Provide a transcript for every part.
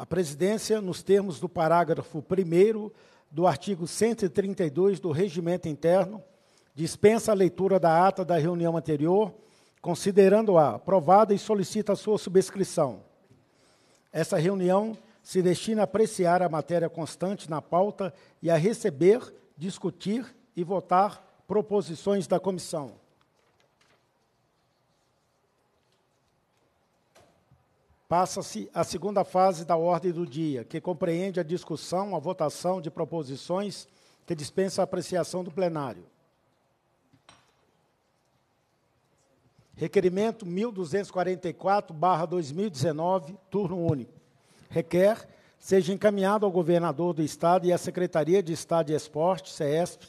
A presidência, nos termos do parágrafo 1 do artigo 132 do Regimento Interno, dispensa a leitura da ata da reunião anterior, considerando-a aprovada e solicita a sua subscrição. Essa reunião se destina a apreciar a matéria constante na pauta e a receber, discutir e votar proposições da comissão. Passa-se a segunda fase da ordem do dia, que compreende a discussão, a votação de proposições que dispensa a apreciação do plenário. Requerimento 1244-2019, turno único. Requer seja encaminhado ao governador do Estado e à Secretaria de Estado de Esporte, CESP,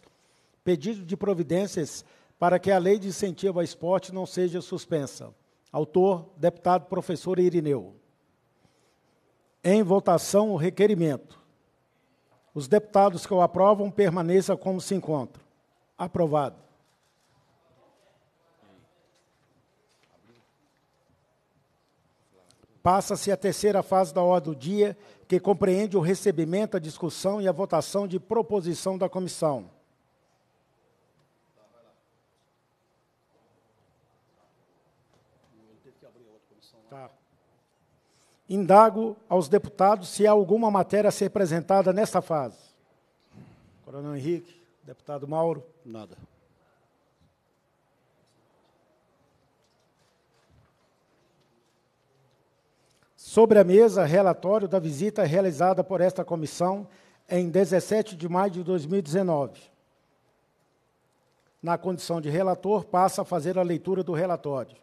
pedido de providências para que a lei de incentivo ao esporte não seja suspensa. Autor, deputado professor Irineu. Em votação o requerimento. Os deputados que o aprovam permaneçam como se encontram. Aprovado. Passa-se a terceira fase da ordem do dia, que compreende o recebimento, a discussão e a votação de proposição da comissão. Tá. Indago aos deputados se há alguma matéria a ser apresentada nesta fase. Coronel Henrique, deputado Mauro. Nada. Sobre a mesa, relatório da visita realizada por esta comissão em 17 de maio de 2019. Na condição de relator, passa a fazer a leitura do relatório.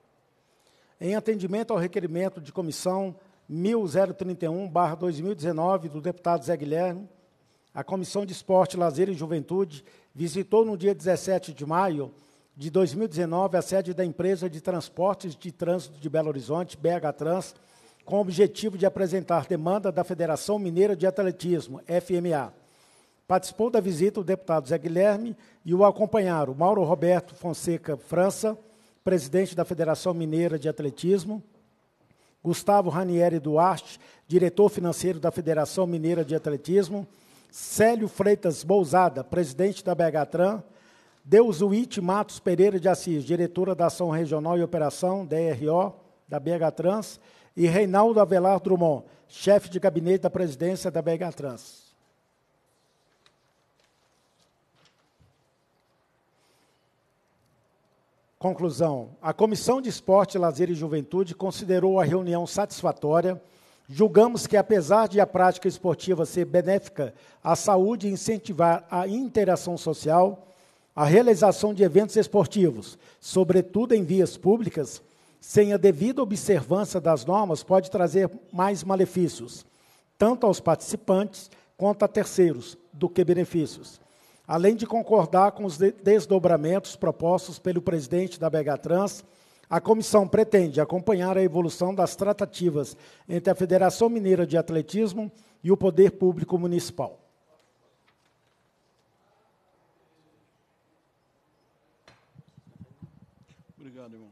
Em atendimento ao requerimento de comissão 1031-2019, do deputado Zé Guilherme, a Comissão de Esporte, Lazer e Juventude visitou no dia 17 de maio de 2019 a sede da empresa de transportes de trânsito de Belo Horizonte, BH Trans, com o objetivo de apresentar demanda da Federação Mineira de Atletismo, FMA. Participou da visita o deputado Zé Guilherme e o acompanharam Mauro Roberto Fonseca França, presidente da Federação Mineira de Atletismo, Gustavo Ranieri Duarte, diretor financeiro da Federação Mineira de Atletismo, Célio Freitas Bousada, presidente da BHTRAN, Deusuíte Matos Pereira de Assis, diretora da Ação Regional e Operação, DRO, da BH Trans, e Reinaldo Avelar Drummond, chefe de gabinete da presidência da BH Trans. Conclusão: a Comissão de Esporte, Lazer e Juventude considerou a reunião satisfatória. Julgamos que, apesar de a prática esportiva ser benéfica à saúde e incentivar a interação social, a realização de eventos esportivos, sobretudo em vias públicas, sem a devida observância das normas, pode trazer mais malefícios, tanto aos participantes quanto a terceiros, do que benefícios. Além de concordar com os desdobramentos propostos pelo presidente da Begatrans, a comissão pretende acompanhar a evolução das tratativas entre a Federação Mineira de Atletismo e o Poder Público Municipal. Obrigado, irmão.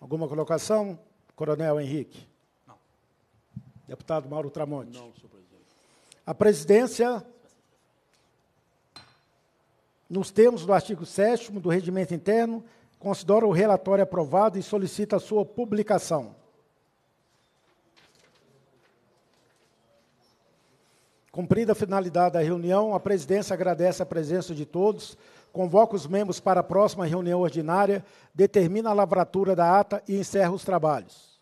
Alguma colocação, Coronel Henrique? Não. Deputado Mauro Tramonte. Não, senhor presidente. A presidência nos termos do artigo 7 do Regimento Interno, considera o relatório aprovado e solicita a sua publicação. Cumprida a finalidade da reunião, a presidência agradece a presença de todos, convoca os membros para a próxima reunião ordinária, determina a lavratura da ata e encerra os trabalhos.